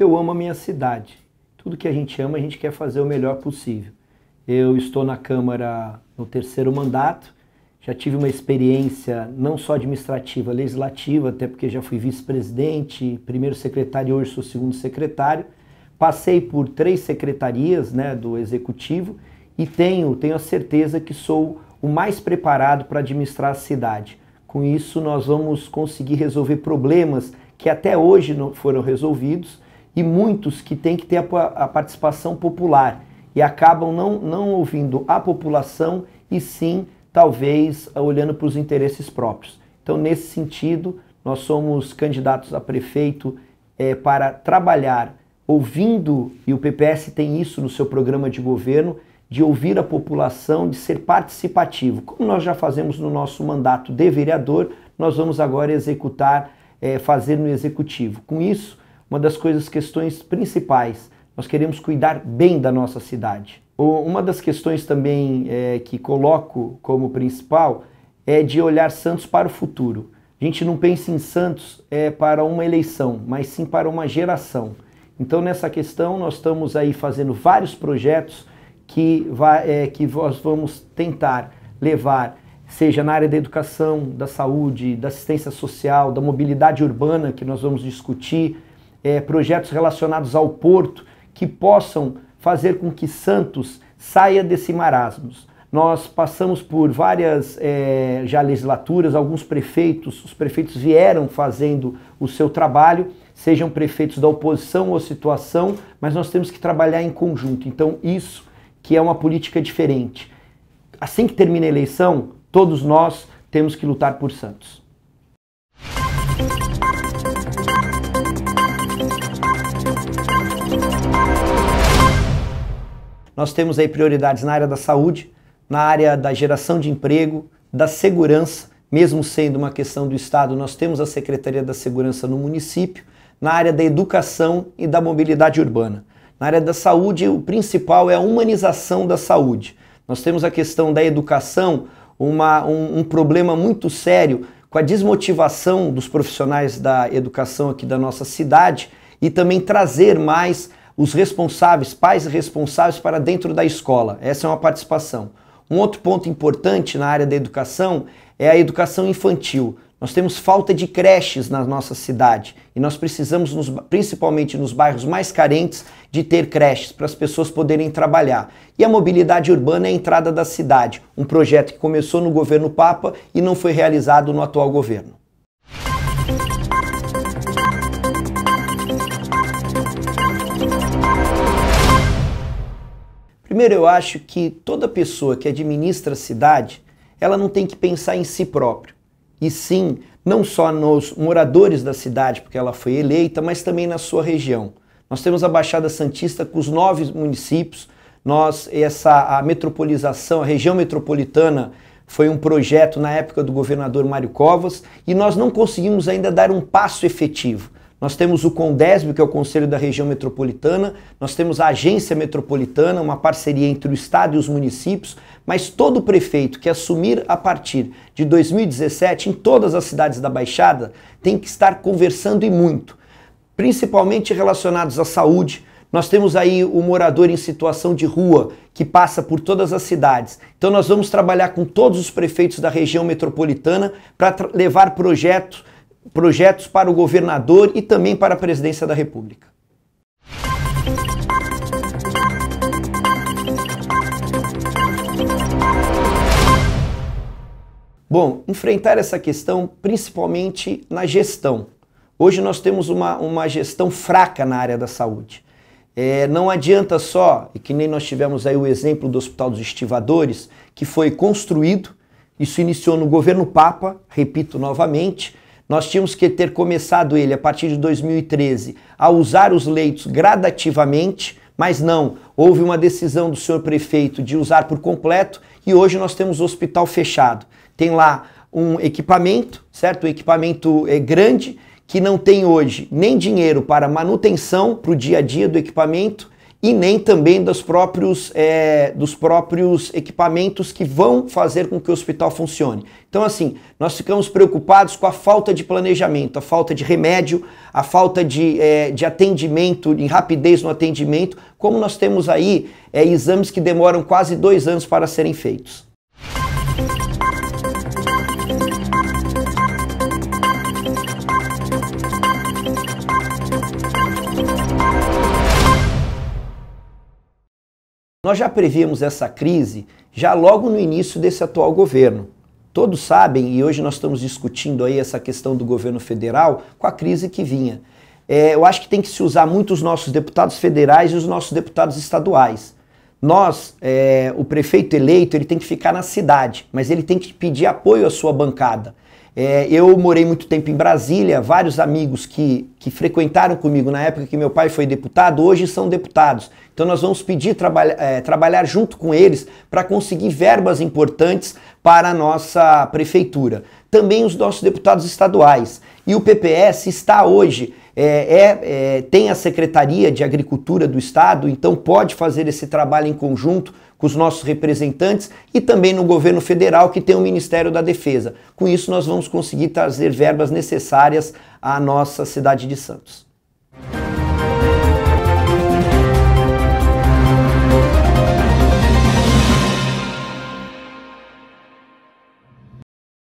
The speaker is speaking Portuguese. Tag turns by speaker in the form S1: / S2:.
S1: porque eu amo a minha cidade. Tudo que a gente ama, a gente quer fazer o melhor possível. Eu estou na Câmara no terceiro mandato, já tive uma experiência não só administrativa, legislativa, até porque já fui vice-presidente, primeiro secretário e hoje sou segundo secretário. Passei por três secretarias né, do Executivo e tenho, tenho a certeza que sou o mais preparado para administrar a cidade. Com isso, nós vamos conseguir resolver problemas que até hoje não foram resolvidos e muitos que têm que ter a, a participação popular e acabam não, não ouvindo a população e sim, talvez, olhando para os interesses próprios. Então, nesse sentido, nós somos candidatos a prefeito é, para trabalhar ouvindo, e o PPS tem isso no seu programa de governo, de ouvir a população, de ser participativo. Como nós já fazemos no nosso mandato de vereador, nós vamos agora executar, é, fazer no executivo. Com isso, uma das coisas, questões principais. Nós queremos cuidar bem da nossa cidade. Uma das questões também é, que coloco como principal é de olhar Santos para o futuro. A gente não pensa em Santos é, para uma eleição, mas sim para uma geração. Então, nessa questão, nós estamos aí fazendo vários projetos que, vai, é, que nós vamos tentar levar, seja na área da educação, da saúde, da assistência social, da mobilidade urbana, que nós vamos discutir, é, projetos relacionados ao porto que possam fazer com que Santos saia desse marasmo. Nós passamos por várias é, já legislaturas, alguns prefeitos, os prefeitos vieram fazendo o seu trabalho, sejam prefeitos da oposição ou situação, mas nós temos que trabalhar em conjunto. Então, isso que é uma política diferente. Assim que termina a eleição, todos nós temos que lutar por Santos. Nós temos aí prioridades na área da saúde, na área da geração de emprego, da segurança, mesmo sendo uma questão do Estado, nós temos a Secretaria da Segurança no município, na área da educação e da mobilidade urbana. Na área da saúde, o principal é a humanização da saúde. Nós temos a questão da educação, uma, um, um problema muito sério com a desmotivação dos profissionais da educação aqui da nossa cidade e também trazer mais os responsáveis, pais responsáveis para dentro da escola. Essa é uma participação. Um outro ponto importante na área da educação é a educação infantil. Nós temos falta de creches na nossa cidade e nós precisamos, nos, principalmente nos bairros mais carentes, de ter creches para as pessoas poderem trabalhar. E a mobilidade urbana é a entrada da cidade, um projeto que começou no governo Papa e não foi realizado no atual governo. Primeiro, eu acho que toda pessoa que administra a cidade, ela não tem que pensar em si próprio, e sim não só nos moradores da cidade, porque ela foi eleita, mas também na sua região. Nós temos a Baixada Santista com os nove municípios, nós essa a metropolização, a região metropolitana foi um projeto na época do governador Mário Covas e nós não conseguimos ainda dar um passo efetivo. Nós temos o CONDESB, que é o Conselho da Região Metropolitana, nós temos a Agência Metropolitana, uma parceria entre o Estado e os municípios, mas todo prefeito que assumir a partir de 2017 em todas as cidades da Baixada tem que estar conversando e muito, principalmente relacionados à saúde, nós temos aí o morador em situação de rua que passa por todas as cidades. Então nós vamos trabalhar com todos os prefeitos da região metropolitana para levar projetos projetos para o governador e também para a presidência da República. Bom, enfrentar essa questão principalmente na gestão. Hoje nós temos uma, uma gestão fraca na área da saúde. É, não adianta só, e que nem nós tivemos aí o exemplo do Hospital dos Estivadores, que foi construído, isso iniciou no governo Papa, repito novamente, nós tínhamos que ter começado ele a partir de 2013 a usar os leitos gradativamente, mas não, houve uma decisão do senhor prefeito de usar por completo e hoje nós temos o hospital fechado. Tem lá um equipamento, certo? Um equipamento é, grande que não tem hoje nem dinheiro para manutenção para o dia a dia do equipamento e nem também dos próprios, é, dos próprios equipamentos que vão fazer com que o hospital funcione. Então, assim, nós ficamos preocupados com a falta de planejamento, a falta de remédio, a falta de, é, de atendimento, de rapidez no atendimento, como nós temos aí é, exames que demoram quase dois anos para serem feitos. Nós já prevíamos essa crise já logo no início desse atual governo. Todos sabem, e hoje nós estamos discutindo aí essa questão do governo federal com a crise que vinha. É, eu acho que tem que se usar muito os nossos deputados federais e os nossos deputados estaduais. Nós, é, o prefeito eleito, ele tem que ficar na cidade, mas ele tem que pedir apoio à sua bancada. É, eu morei muito tempo em Brasília, vários amigos que, que frequentaram comigo na época que meu pai foi deputado, hoje são deputados. Então nós vamos pedir trabalha, é, trabalhar junto com eles para conseguir verbas importantes para a nossa prefeitura. Também os nossos deputados estaduais. E o PPS está hoje é, é, é, tem a Secretaria de Agricultura do Estado, então pode fazer esse trabalho em conjunto com os nossos representantes e também no governo federal, que tem o Ministério da Defesa. Com isso, nós vamos conseguir trazer verbas necessárias à nossa cidade de Santos.